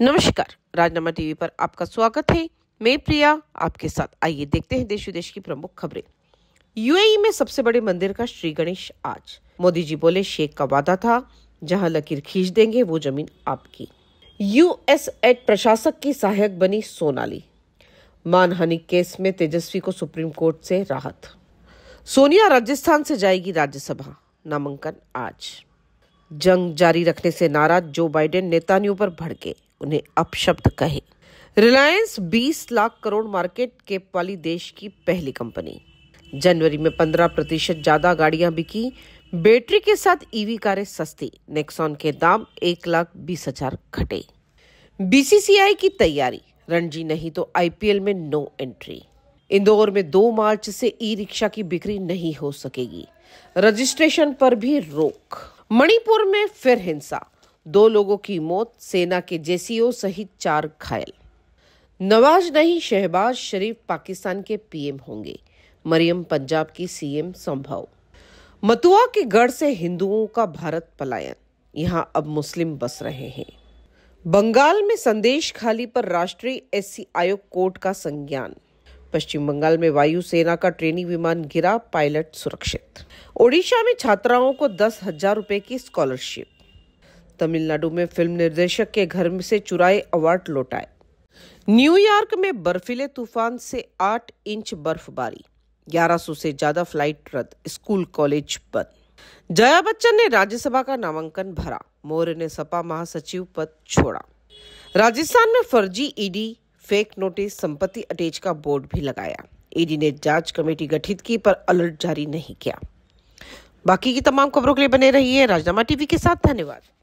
नमस्कार राजनामा टीवी पर आपका स्वागत है मैं प्रिया आपके साथ आइए देखते हैं देश विदेश की प्रमुख खबरें यूएई में सबसे बड़े मंदिर का श्री गणेश आज मोदी जी बोले शेख का वादा था जहां लकीर खींच देंगे वो जमीन आपकी यूएस एड प्रशासक की सहायक बनी सोनाली मानहानि केस में तेजस्वी को सुप्रीम कोर्ट से राहत सोनिया राजस्थान से जाएगी राज्यसभा नामांकन आज जंग जारी रखने से नाराज जो बाइडेन नेतान्यू पर भड़के उन्हें अपशब्द कहे रिलायंस 20 लाख करोड़ मार्केट के वाली देश की पहली कंपनी जनवरी में 15 प्रतिशत ज्यादा गाड़ियां बिकी बैटरी के साथ ईवी e कारें सस्ती नेक्सॉन के दाम एक लाख बीस हजार घटे बीसीसीआई की तैयारी रणजी नहीं तो आईपीएल में नो एंट्री इंदौर में दो मार्च से ई रिक्शा की बिक्री नहीं हो सकेगी रजिस्ट्रेशन पर भी रोक मणिपुर में फिर हिंसा दो लोगों की मौत सेना के जेसीओ सहित चार घायल नवाज नहीं शहबाज शरीफ पाकिस्तान के पीएम होंगे मरियम पंजाब की सीएम संभव मतुआ के गढ़ से हिंदुओं का भारत पलायन यहां अब मुस्लिम बस रहे हैं बंगाल में संदेश खाली पर राष्ट्रीय एस आयोग कोर्ट का संज्ञान पश्चिम बंगाल में वायुसेना का ट्रेनिंग विमान गिरा पायलट सुरक्षित ओडिशा में छात्राओं को दस हजार रूपए की स्कॉलरशिप तमिलनाडु में फिल्म निर्देशक के घर से चुराए अवार्ड लौटाए न्यूयॉर्क में बर्फीले तूफान से आठ इंच बर्फबारी 1100 से ज्यादा फ्लाइट रद्द स्कूल कॉलेज बंद जया बच्चन ने राज्यसभा का नामांकन भरा मौर्य ने सपा महासचिव पद छोड़ा राजस्थान में फर्जी ईडी फेक नोटिस संपत्ति अटैच का बोर्ड भी लगाया ईडी ने जांच कमेटी गठित की पर अलर्ट जारी नहीं किया बाकी की तमाम खबरों के लिए बने रहिए राजनामा टीवी के साथ धन्यवाद